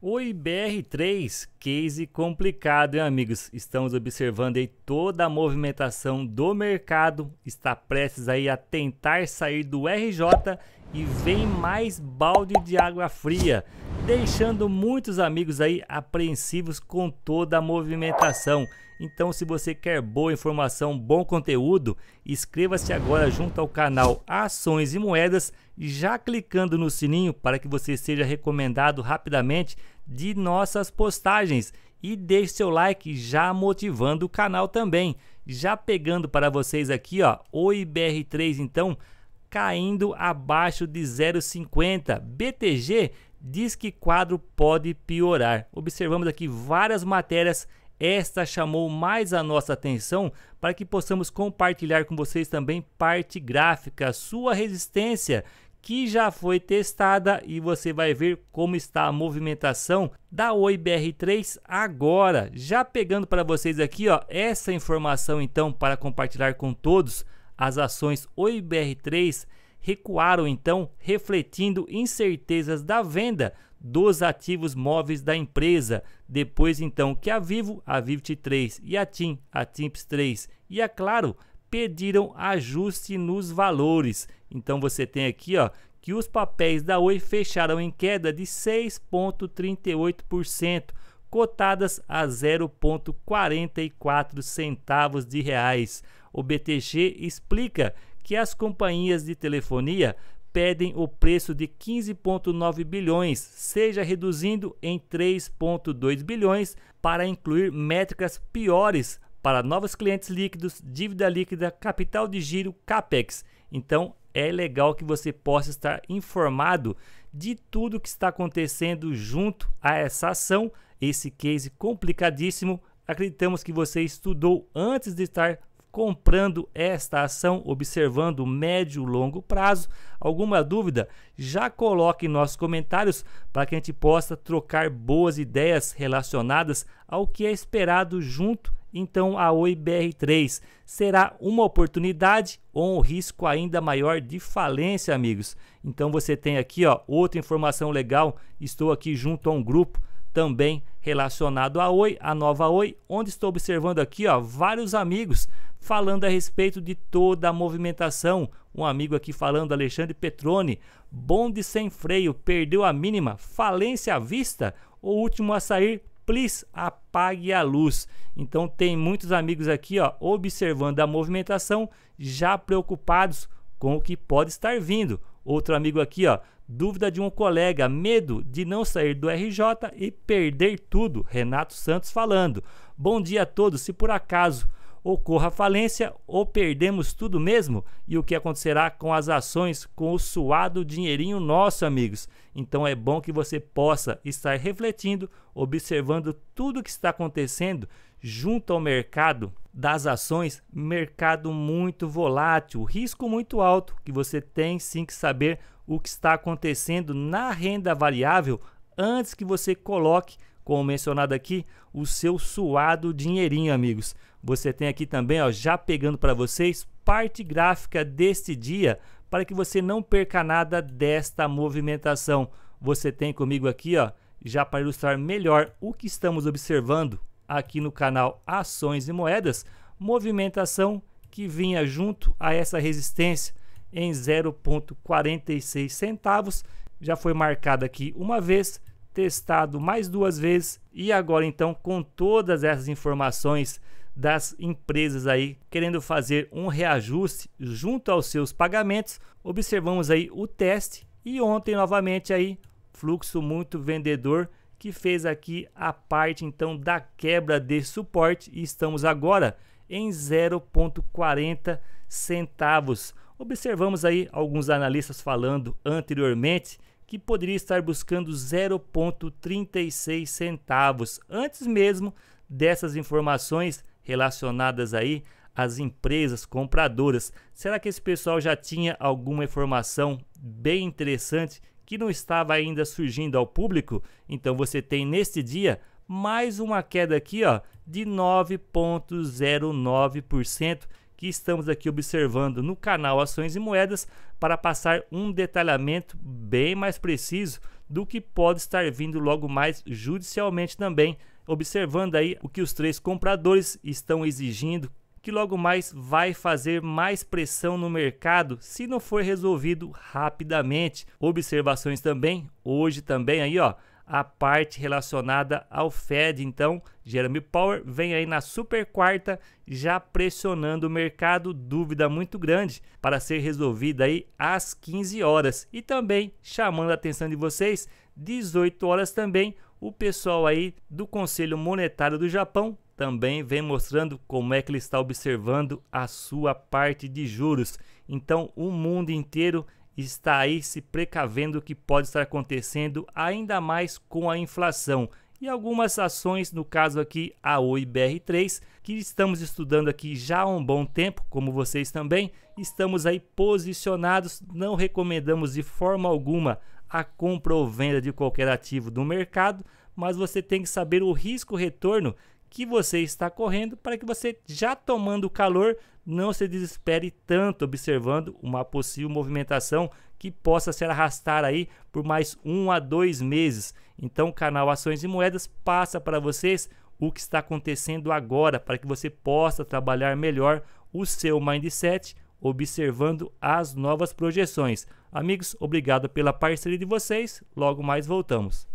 Oi, br 3 case complicado, hein, amigos? Estamos observando aí toda a movimentação do mercado, está prestes aí a tentar sair do RJ e vem mais balde de água fria, deixando muitos amigos aí apreensivos com toda a movimentação. Então, se você quer boa informação, bom conteúdo, inscreva-se agora junto ao canal Ações e Moedas, já clicando no sininho para que você seja recomendado rapidamente de nossas postagens e deixe seu like já motivando o canal também. Já pegando para vocês aqui, ó, o IBR3 então caindo abaixo de 0,50. BTG diz que quadro pode piorar. Observamos aqui várias matérias esta chamou mais a nossa atenção para que possamos compartilhar com vocês também parte gráfica, sua resistência que já foi testada e você vai ver como está a movimentação da Oi BR3 agora. Já pegando para vocês aqui, ó, essa informação então para compartilhar com todos, as ações Oi BR3 recuaram então, refletindo incertezas da venda dos ativos móveis da empresa. Depois então que a Vivo, a Vivit 3 e a TIM, a TIMPS 3 e a é Claro pediram ajuste nos valores. Então você tem aqui, ó, que os papéis da Oi fecharam em queda de 6.38%, cotadas a 0.44 centavos de reais. O BTG explica que as companhias de telefonia pedem o preço de 15,9 bilhões, seja reduzindo em 3,2 bilhões, para incluir métricas piores para novos clientes líquidos, dívida líquida, capital de giro, capex. Então, é legal que você possa estar informado de tudo que está acontecendo junto a essa ação, esse case complicadíssimo. Acreditamos que você estudou antes de estar comprando esta ação, observando médio e longo prazo. Alguma dúvida? Já coloque em nossos comentários para que a gente possa trocar boas ideias relacionadas ao que é esperado junto então a Oi BR3 será uma oportunidade ou um risco ainda maior de falência, amigos. Então você tem aqui, ó, outra informação legal. Estou aqui junto a um grupo também relacionado à Oi, a nova Oi, onde estou observando aqui, ó, vários amigos falando a respeito de toda a movimentação. Um amigo aqui falando, Alexandre Petrone, bonde sem freio, perdeu a mínima, falência à vista, o último a sair, please apague a luz. Então tem muitos amigos aqui, ó, observando a movimentação, já preocupados com o que pode estar vindo. Outro amigo aqui, ó, dúvida de um colega, medo de não sair do RJ e perder tudo. Renato Santos falando. Bom dia a todos. Se por acaso ocorra falência ou perdemos tudo mesmo? E o que acontecerá com as ações, com o suado dinheirinho nosso, amigos? Então é bom que você possa estar refletindo, observando tudo o que está acontecendo junto ao mercado das ações, mercado muito volátil, risco muito alto, que você tem sim que saber o que está acontecendo na renda variável antes que você coloque, como mencionado aqui, o seu suado dinheirinho, amigos. Você tem aqui também, ó, já pegando para vocês, parte gráfica deste dia para que você não perca nada desta movimentação. Você tem comigo aqui, ó, já para ilustrar melhor o que estamos observando aqui no canal Ações e Moedas, movimentação que vinha junto a essa resistência em 0,46 centavos, já foi marcada aqui uma vez, testado mais duas vezes e agora então com todas essas informações das empresas aí querendo fazer um reajuste junto aos seus pagamentos. Observamos aí o teste e ontem novamente aí fluxo muito vendedor que fez aqui a parte então da quebra de suporte e estamos agora em 0.40 centavos. Observamos aí alguns analistas falando anteriormente que poderia estar buscando 0.36 centavos. Antes mesmo dessas informações relacionadas aí às empresas compradoras. Será que esse pessoal já tinha alguma informação bem interessante que não estava ainda surgindo ao público? Então você tem neste dia mais uma queda aqui ó, de 9,09% que estamos aqui observando no canal Ações e Moedas para passar um detalhamento bem mais preciso do que pode estar vindo logo mais judicialmente também observando aí o que os três compradores estão exigindo, que logo mais vai fazer mais pressão no mercado se não for resolvido rapidamente. Observações também, hoje também aí, ó, a parte relacionada ao Fed. Então, Jeremy Power vem aí na super quarta, já pressionando o mercado, dúvida muito grande para ser resolvida aí às 15 horas. E também chamando a atenção de vocês, 18 horas também, o pessoal aí do Conselho Monetário do Japão também vem mostrando como é que ele está observando a sua parte de juros. Então, o mundo inteiro está aí se precavendo o que pode estar acontecendo, ainda mais com a inflação. E algumas ações, no caso aqui a OIBR3, que estamos estudando aqui já há um bom tempo, como vocês também, estamos aí posicionados, não recomendamos de forma alguma a compra ou venda de qualquer ativo do mercado, mas você tem que saber o risco retorno que você está correndo para que você, já tomando calor, não se desespere tanto observando uma possível movimentação que possa se arrastar aí por mais um a dois meses. Então, o canal Ações e Moedas passa para vocês o que está acontecendo agora para que você possa trabalhar melhor o seu mindset observando as novas projeções. Amigos, obrigado pela parceria de vocês. Logo mais voltamos.